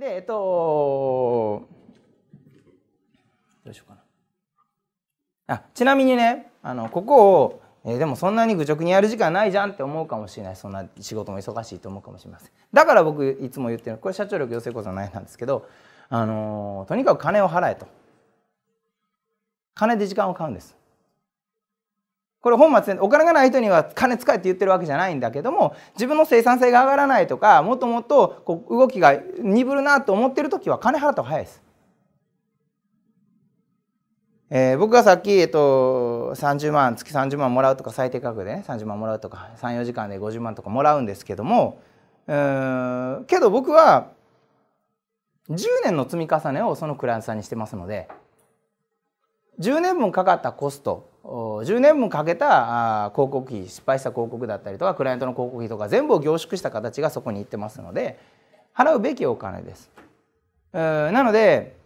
で、えっと、どうしようかな。あ、ちなみにね、あの、ここを、えー、でもそんなに愚直にやる時間ないじゃんって思うかもしれないそんな仕事も忙しいと思うかもしれませんだから僕いつも言ってるこれ社長力要請こそないなんですけど、あのー、とにかく金を払えと金で時間を買うんですこれ本末お金がない人には金使えって言ってるわけじゃないんだけども自分の生産性が上がらないとかもっともっとこう動きが鈍るなと思ってる時は金払った方が早いです。えー、僕がさっき、えっと、30万月30万もらうとか最低価格でね30万もらうとか34時間で50万とかもらうんですけどもうんけど僕は10年の積み重ねをそのクライアントさんにしてますので10年分かかったコスト10年もかけた広告費失敗した広告だったりとかクライアントの広告費とか全部を凝縮した形がそこにいってますので払うべきお金です。なので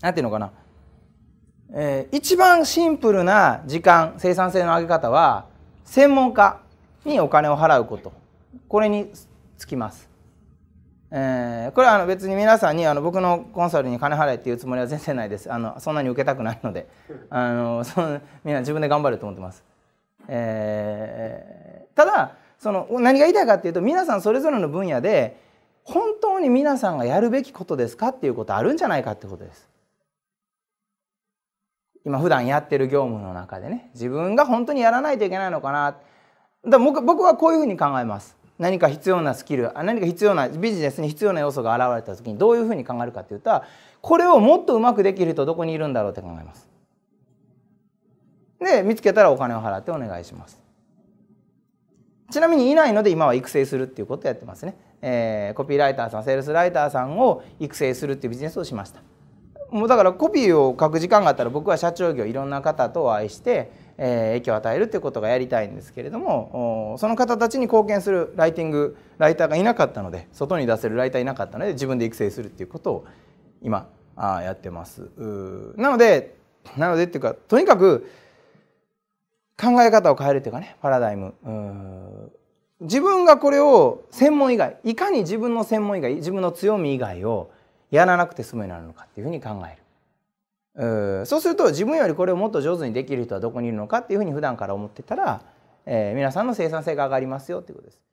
何ていうのかな、えー、一番シンプルな時間生産性の上げ方は専門家にお金を払うことこれにつきます。えー、これはあの別に皆さんにあの僕のコンサルに金払えっていうつもりは全然ないですあのそんなに受けたくないので あのそのみんな自分で頑張ると思ってます、えー、ただその何が言いたいかっていうと皆さんそれぞれの分野で本当に皆さんがやるべきことですかっていうことあるんじゃないかってことです今普段やってる業務の中でね自分が本当にやらないといけないのかなだ僕僕はこういうふうに考えます何か必要なスキル何か必要なビジネスに必要な要素が現れた時にどういうふうに考えるかっていうとこれをもっとうまくできる人どこにいるんだろうって考えます。で見つけたらお金を払ってお願いします。ちなみにいないので今は育成するっていうことをやってますね。えー、コピーライターさんセールスライターさんを育成するっていうビジネスをしました。もうだからコピーを書く時間があったら僕は社長業いろんな方とお会いして、えー、影響を与えるっていうことがやりたいんですけれどもその方たちに貢献するライティングライターがいなかったので外に出せるライターいなかったので自分で育成するっていうことを今あやってます。なのでなのでっていうかとにかく考え方を変えるっていうかねパラダイム自分がこれを専門以外いかに自分の専門以外自分の強み以外をやらなくて済むようになるのかっていうふうに考える。うそうすると自分よりこれをもっと上手にできる人はどこにいるのかっていうふうに普段から思ってたら、えー、皆さんの生産性が上がりますよっていうことです。